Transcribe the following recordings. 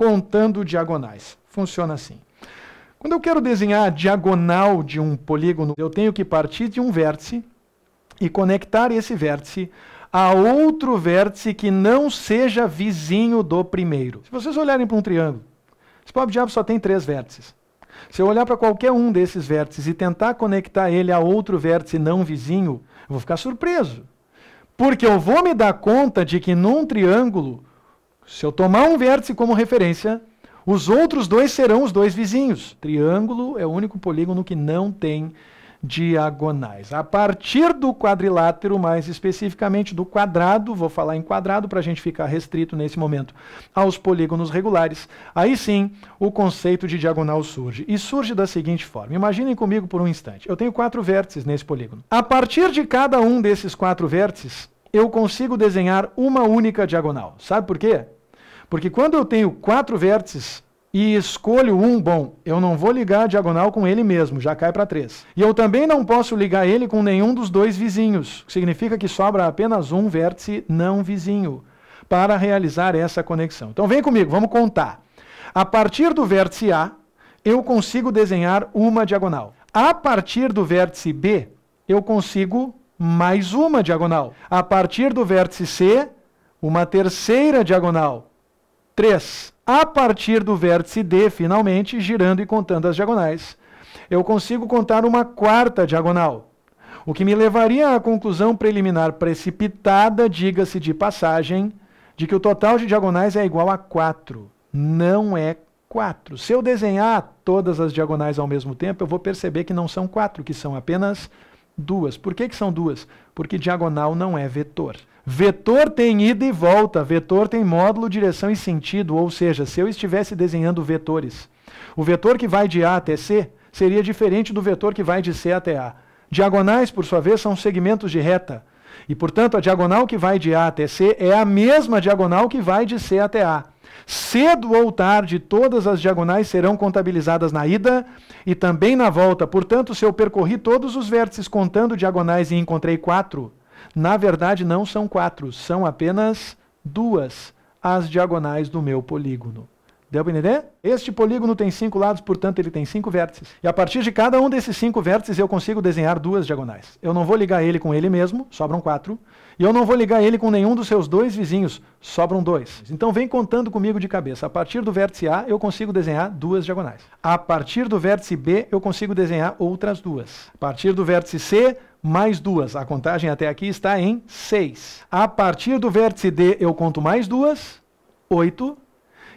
contando diagonais. Funciona assim. Quando eu quero desenhar a diagonal de um polígono, eu tenho que partir de um vértice e conectar esse vértice a outro vértice que não seja vizinho do primeiro. Se vocês olharem para um triângulo, esse pobre diabo só tem três vértices. Se eu olhar para qualquer um desses vértices e tentar conectar ele a outro vértice não vizinho, eu vou ficar surpreso. Porque eu vou me dar conta de que num triângulo se eu tomar um vértice como referência, os outros dois serão os dois vizinhos. Triângulo é o único polígono que não tem diagonais. A partir do quadrilátero, mais especificamente do quadrado, vou falar em quadrado para a gente ficar restrito nesse momento aos polígonos regulares, aí sim o conceito de diagonal surge. E surge da seguinte forma: imaginem comigo por um instante. Eu tenho quatro vértices nesse polígono. A partir de cada um desses quatro vértices, eu consigo desenhar uma única diagonal. Sabe por quê? Porque quando eu tenho quatro vértices e escolho um, bom, eu não vou ligar a diagonal com ele mesmo, já cai para três. E eu também não posso ligar ele com nenhum dos dois vizinhos, significa que sobra apenas um vértice não vizinho para realizar essa conexão. Então vem comigo, vamos contar. A partir do vértice A, eu consigo desenhar uma diagonal. A partir do vértice B, eu consigo mais uma diagonal. A partir do vértice C, uma terceira diagonal. 3. A partir do vértice D, finalmente, girando e contando as diagonais, eu consigo contar uma quarta diagonal. O que me levaria à conclusão preliminar precipitada, diga-se de passagem, de que o total de diagonais é igual a 4. Não é 4. Se eu desenhar todas as diagonais ao mesmo tempo, eu vou perceber que não são 4, que são apenas 4 duas. Por que, que são duas? Porque diagonal não é vetor. Vetor tem ida e volta, vetor tem módulo, direção e sentido, ou seja, se eu estivesse desenhando vetores, o vetor que vai de A até C seria diferente do vetor que vai de C até A. Diagonais, por sua vez, são segmentos de reta. E, portanto, a diagonal que vai de A até C é a mesma diagonal que vai de C até A. Cedo ou tarde, todas as diagonais serão contabilizadas na ida e também na volta. Portanto, se eu percorri todos os vértices contando diagonais e encontrei quatro, na verdade não são quatro, são apenas duas as diagonais do meu polígono. Deu para entender? Este polígono tem cinco lados, portanto ele tem cinco vértices. E a partir de cada um desses cinco vértices eu consigo desenhar duas diagonais. Eu não vou ligar ele com ele mesmo, sobram quatro. E eu não vou ligar ele com nenhum dos seus dois vizinhos, sobram dois. Então vem contando comigo de cabeça. A partir do vértice A eu consigo desenhar duas diagonais. A partir do vértice B eu consigo desenhar outras duas. A partir do vértice C, mais duas. A contagem até aqui está em seis. A partir do vértice D eu conto mais duas, oito.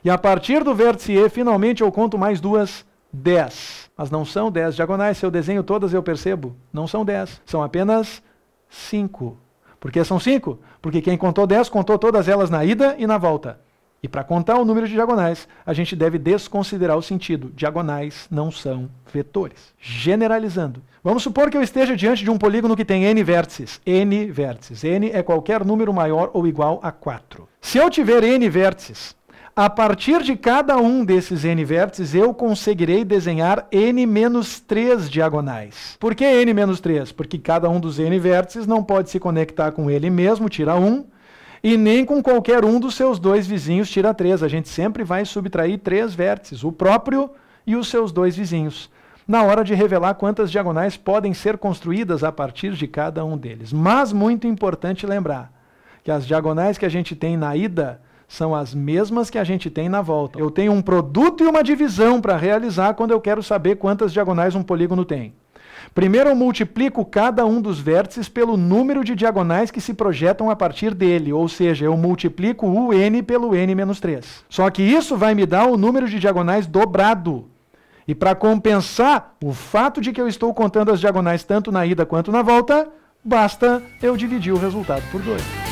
E a partir do vértice E, finalmente eu conto mais duas 10. Mas não são 10 diagonais, se eu desenho todas eu percebo, não são 10, são apenas 5. Por que são 5? Porque quem contou 10 contou todas elas na ida e na volta. E para contar o número de diagonais, a gente deve desconsiderar o sentido. Diagonais não são vetores. Generalizando. Vamos supor que eu esteja diante de um polígono que tem n vértices. n vértices. n é qualquer número maior ou igual a 4. Se eu tiver n vértices a partir de cada um desses n vértices, eu conseguirei desenhar n-3 diagonais. Por que n-3? Porque cada um dos n vértices não pode se conectar com ele mesmo, tira 1, e nem com qualquer um dos seus dois vizinhos, tira 3. A gente sempre vai subtrair três vértices, o próprio e os seus dois vizinhos na hora de revelar quantas diagonais podem ser construídas a partir de cada um deles. Mas muito importante lembrar que as diagonais que a gente tem na ida são as mesmas que a gente tem na volta. Eu tenho um produto e uma divisão para realizar quando eu quero saber quantas diagonais um polígono tem. Primeiro eu multiplico cada um dos vértices pelo número de diagonais que se projetam a partir dele, ou seja, eu multiplico o n pelo n-3. Só que isso vai me dar o número de diagonais dobrado. E para compensar o fato de que eu estou contando as diagonais tanto na ida quanto na volta, basta eu dividir o resultado por 2.